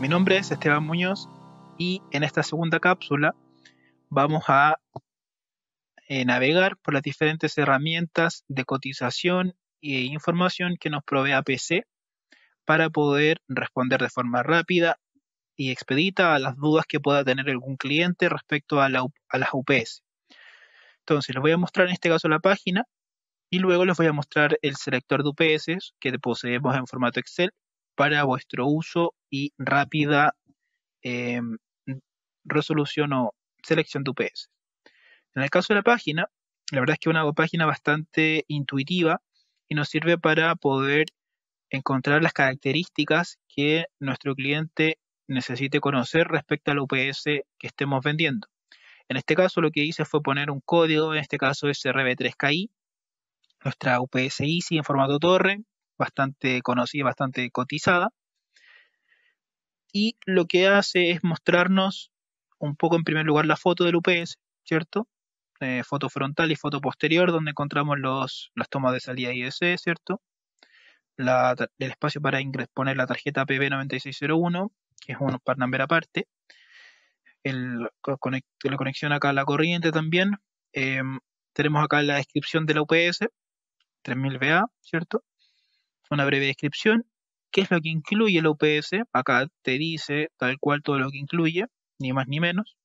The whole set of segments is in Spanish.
Mi nombre es Esteban Muñoz y en esta segunda cápsula vamos a eh, navegar por las diferentes herramientas de cotización e información que nos provee APC para poder responder de forma rápida y expedita a las dudas que pueda tener algún cliente respecto a, a las UPS. Entonces, les voy a mostrar en este caso la página y luego les voy a mostrar el selector de UPS que poseemos en formato Excel para vuestro uso y rápida eh, resolución o selección de UPS. En el caso de la página, la verdad es que es una página bastante intuitiva y nos sirve para poder encontrar las características que nuestro cliente necesite conocer respecto al UPS que estemos vendiendo. En este caso lo que hice fue poner un código, en este caso es RB3KI, nuestra UPS Easy en formato torre, bastante conocida, bastante cotizada. Y lo que hace es mostrarnos un poco en primer lugar la foto del UPS, ¿cierto? Eh, foto frontal y foto posterior, donde encontramos los, las tomas de salida IDC, ¿cierto? el espacio para poner la tarjeta PB9601, que es un parnamber aparte. la conexión acá a la corriente también. Em, tenemos acá la descripción de la UPS, 3000 VA, ¿cierto? una breve descripción, qué es lo que incluye el UPS, acá te dice tal cual todo lo que incluye, ni más ni menos.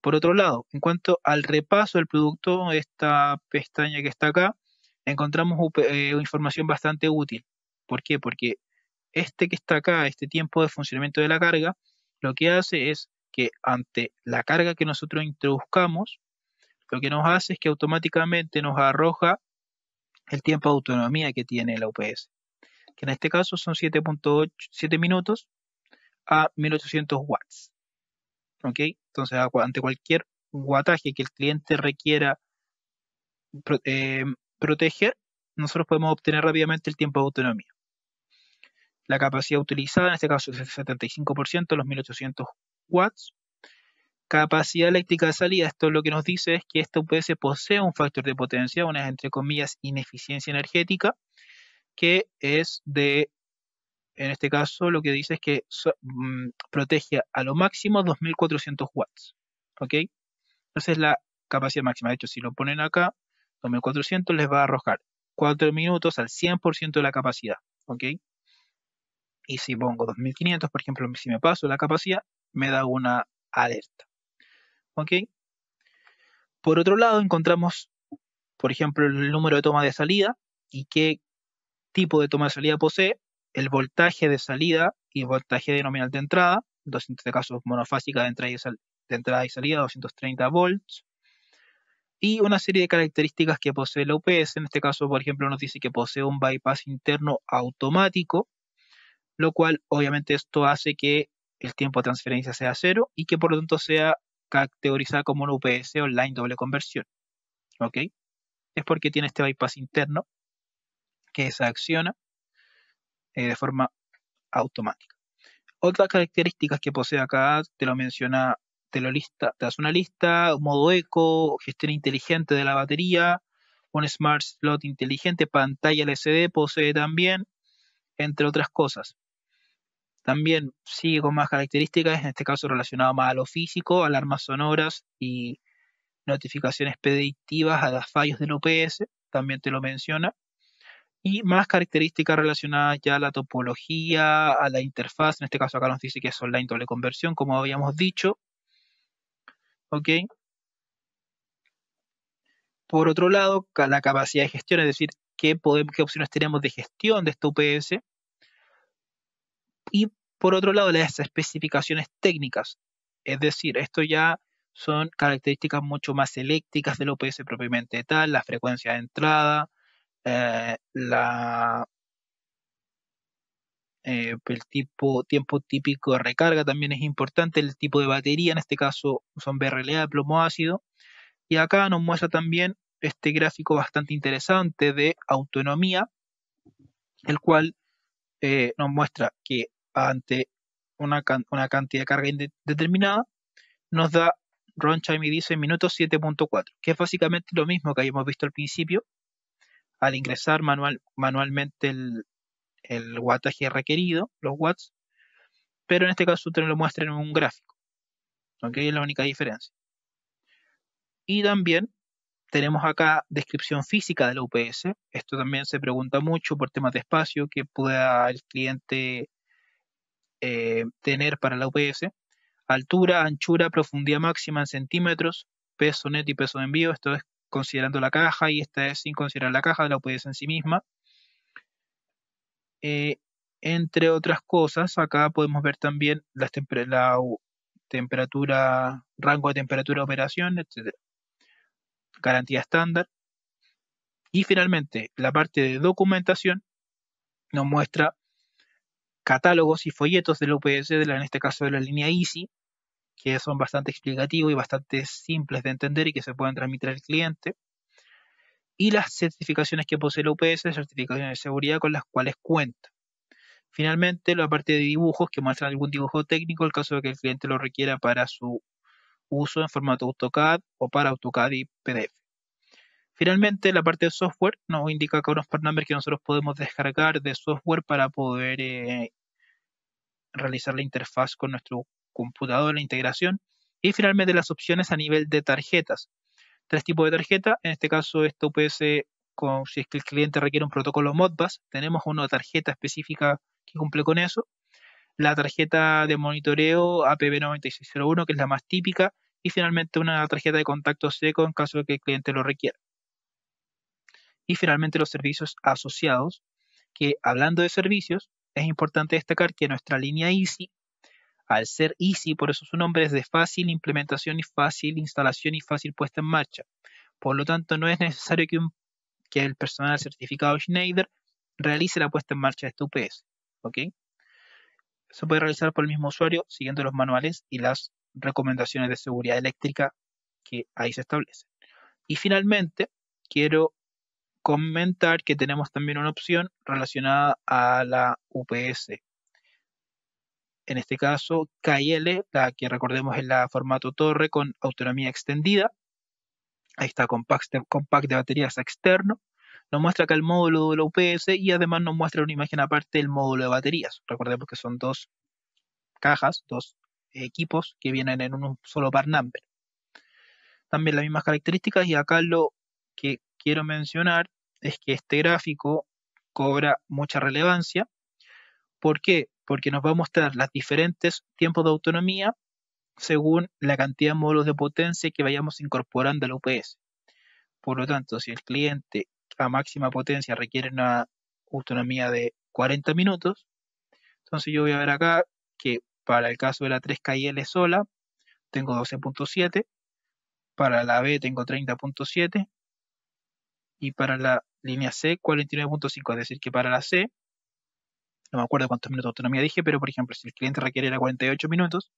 Por otro lado, en cuanto al repaso del producto, esta pestaña que está acá, encontramos eh, información bastante útil. ¿Por qué? Porque este que está acá, este tiempo de funcionamiento de la carga, lo que hace es que ante la carga que nosotros introduzcamos, lo que nos hace es que automáticamente nos arroja el tiempo de autonomía que tiene la UPS, que en este caso son 7 minutos a 1800 watts. ¿Ok? Entonces, ante cualquier guataje que el cliente requiera eh, proteger, nosotros podemos obtener rápidamente el tiempo de autonomía. La capacidad utilizada, en este caso es el 75%, los 1800 watts, Capacidad eléctrica de salida, esto lo que nos dice es que esta UPS posee un factor de potencia, una entre comillas ineficiencia energética, que es de, en este caso lo que dice es que mm, protege a lo máximo 2400 watts, ¿ok? Esa es la capacidad máxima, de hecho si lo ponen acá, 2400 les va a arrojar 4 minutos al 100% de la capacidad, ¿ok? Y si pongo 2500, por ejemplo, si me paso la capacidad, me da una alerta. ¿ok? Por otro lado, encontramos, por ejemplo, el número de toma de salida y qué tipo de toma de salida posee, el voltaje de salida y el voltaje de nominal de entrada, En este casos monofásica de entrada, y de entrada y salida, 230 volts, y una serie de características que posee la UPS. En este caso, por ejemplo, nos dice que posee un bypass interno automático, lo cual obviamente esto hace que el tiempo de transferencia sea cero y que por lo tanto sea categorizada como un UPS online doble conversión. ¿Ok? Es porque tiene este bypass interno que se acciona eh, de forma automática. Otras características que posee acá, te lo menciona, te lo lista, te una lista, modo eco, gestión inteligente de la batería, un smart slot inteligente, pantalla LCD posee también, entre otras cosas. También sigue con más características, en este caso relacionado más a lo físico, alarmas sonoras y notificaciones predictivas a los fallos del UPS también te lo menciona. Y más características relacionadas ya a la topología, a la interfaz, en este caso acá nos dice que es online doble conversión, como habíamos dicho. ¿Ok? Por otro lado, la capacidad de gestión, es decir, qué, qué opciones tenemos de gestión de este UPS y por otro lado las especificaciones técnicas. Es decir, esto ya son características mucho más eléctricas del OPS propiamente tal, la frecuencia de entrada, eh, eh, el tipo, tiempo típico de recarga también es importante, el tipo de batería, en este caso son BRLA de plomo ácido, y acá nos muestra también este gráfico bastante interesante de autonomía, el cual eh, nos muestra que ante una, cantidad de carga indeterminada, nos da runtime y dice minutos 7.4, que es básicamente lo mismo que habíamos visto al principio, al ingresar manual, manualmente el, el wattaje requerido, los watts, pero en este caso te lo muestra en un gráfico. ¿Ok? Es la única diferencia. Y también tenemos acá descripción física de la UPS. Esto también se pregunta mucho por temas de espacio, que pueda el cliente eh, tener para la UPS. Altura, anchura, profundidad máxima en centímetros, peso neto y peso de envío. Esto es considerando la caja y esta es sin considerar la caja de la UPS en sí misma. Eh, entre otras cosas, acá podemos ver también la temperatura, rango de temperatura de operación, etc. Garantía estándar. Y finalmente, la parte de documentación nos muestra catálogos y folletos del UPS, de la, en este caso de la línea Easy, que son bastante explicativos y bastante simples de entender y que se pueden transmitir al cliente. Y las certificaciones que posee el UPS, certificaciones de seguridad con las cuales cuenta. Finalmente, la parte de dibujos que muestran algún dibujo técnico, en caso de que el cliente lo requiera para su uso en formato AutoCAD o para AutoCAD y PDF. Finalmente, la parte de software nos indica unos part que nosotros podemos descargar de software para poder eh, realizar la interfaz con nuestro computador, la integración. Y finalmente, las opciones a nivel de tarjetas. Tres tipos de tarjetas, En este caso, esto puede ser, si es que el cliente requiere un protocolo Modbus, tenemos una tarjeta específica que cumple con eso. La tarjeta de monitoreo APB9601, que es la más típica. Y finalmente, una tarjeta de contacto seco en caso de que el cliente lo requiera. Y finalmente los servicios asociados, que hablando de servicios, es importante destacar que nuestra línea Easy, al ser Easy, por eso su nombre es de fácil implementación y fácil instalación y fácil puesta en marcha. Por lo tanto, no es necesario que, el personal certificado Schneider realice la puesta en marcha de tu este UPS. Se puede realizar por el mismo usuario siguiendo los manuales y las recomendaciones de seguridad eléctrica que ahí se establecen. Y finalmente, quiero comentar que tenemos también una opción relacionada a la UPS. En este caso, KL, la que recordemos es la formato torre con autonomía extendida. Ahí está compact de, baterías externo. Nos muestra acá el módulo de la UPS y además nos muestra una imagen aparte del módulo de baterías. Recordemos que son dos cajas, dos equipos que vienen en un solo par number. También las mismas características y acá lo que quiero mencionar es que este gráfico cobra mucha relevancia. ¿Por qué? Porque nos va a mostrar los diferentes tiempos de autonomía según la cantidad de módulos de potencia que vayamos incorporando al UPS. Por lo tanto, si el cliente a máxima potencia requiere una autonomía de 40 minutos, entonces yo voy a ver acá que para el caso de la 3KL sola tengo 12.7, para la B tengo 30.7 y para la línea C 49.5, es decir, que para la C, no me acuerdo cuántos minutos de autonomía dije, pero por ejemplo, si el cliente requiere era 48 minutos,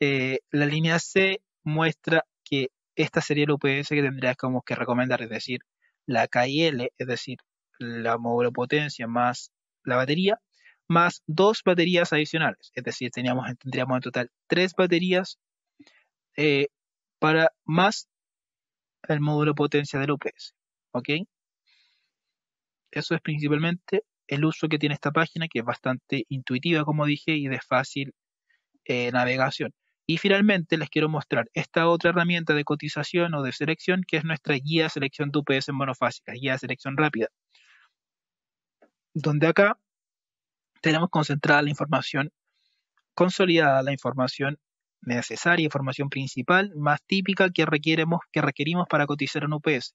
eh, la línea C muestra que esta sería el UPS que tendrías como que recomendar, es decir, la KIL, es decir, la módulo potencia más la batería, más dos baterías adicionales, es decir, teníamos, tendríamos en total tres baterías eh, para más el módulo potencia del UPS. ¿Ok? Eso es principalmente el uso que tiene esta página, que es bastante intuitiva, como dije, y de fácil eh, navegación. Y finalmente les quiero mostrar esta otra herramienta de cotización o de selección, que es nuestra guía de selección de UPS en monofásica, guía de selección rápida, donde acá tenemos concentrada la información consolidada, la información necesaria, información principal, más típica que, que requerimos para cotizar en UPS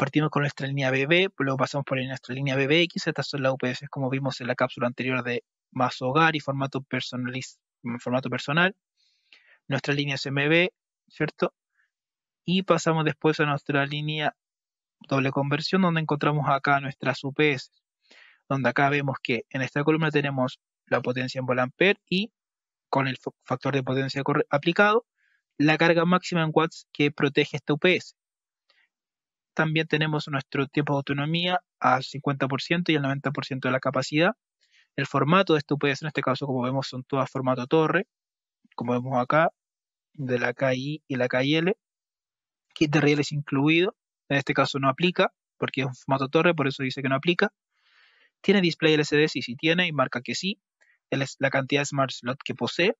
partimos con nuestra línea BB, luego pasamos por nuestra línea BBX, estas son las UPS como vimos en la cápsula anterior de más hogar y formato, mm, formato personal, nuestra línea SMB, ¿cierto? Y pasamos después a nuestra línea doble conversión donde encontramos acá nuestras UPS, donde acá vemos que en esta columna tenemos la potencia en volamper y con el factor de potencia aplicado, la carga máxima en watts que protege esta UPS también tenemos nuestro tiempo de autonomía al 50% y al 90% de la capacidad. El formato de esto puede ser, en este caso, como vemos, son todas formato torre, como vemos acá, de la KI y la KIL. Kit de es incluido, en este caso no aplica, porque es un formato torre, por eso dice que no aplica. ¿Tiene display LCD? Sí, sí tiene y marca que sí. La cantidad de smart slot que posee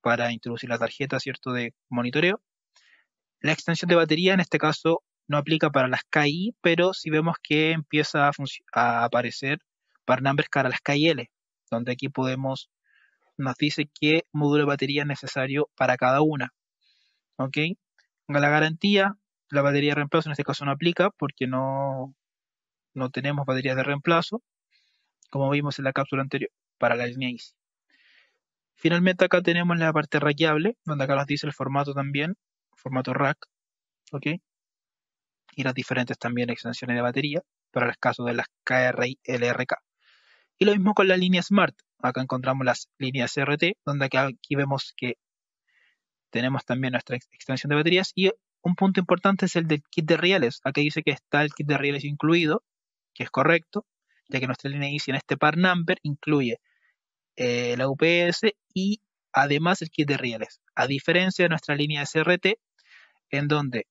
para introducir la tarjeta, ¿cierto?, de monitoreo. La extensión de batería, en este caso, no aplica para las KI, pero si vemos que empieza a, aparecer aparecer numbers para las KIL, donde aquí podemos, nos dice qué módulo de batería es necesario para cada una. ¿Ok? La garantía, la batería de reemplazo en este caso no aplica porque no, no tenemos baterías de reemplazo, como vimos en la cápsula anterior, para la línea Finalmente acá tenemos la parte rackeable, donde acá nos dice el formato también, formato rack, ¿ok? las diferentes también extensiones de batería para el caso de las y LRK. Y lo mismo con la línea Smart. Acá encontramos las líneas RT, donde aquí vemos que tenemos también nuestra extensión de baterías. Y un punto importante es el del kit de rieles. Aquí dice que está el kit de rieles incluido, que es correcto, ya que nuestra línea dice en este par number incluye eh, la UPS y además el kit de rieles. A diferencia de nuestra línea SRT, en donde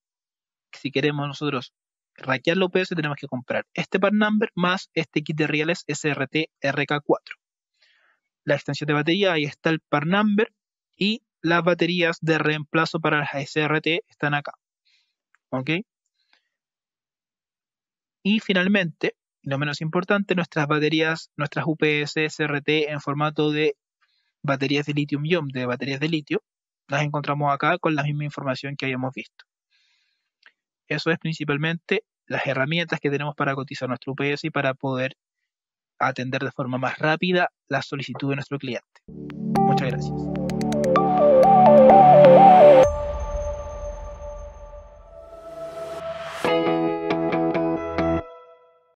si queremos nosotros raquear la UPS, tenemos que comprar este part number más este kit de reales SRT RK4. La extensión de batería, ahí está el part number y las baterías de reemplazo para las SRT están acá. ¿Ok? Y finalmente, lo menos importante, nuestras baterías, nuestras UPS SRT en formato de baterías de litio-ion, de baterías de litio, las encontramos acá con la misma información que habíamos visto. Eso es principalmente las herramientas que tenemos para cotizar nuestro UPS y para poder atender de forma más rápida la solicitud de nuestro cliente. Muchas gracias.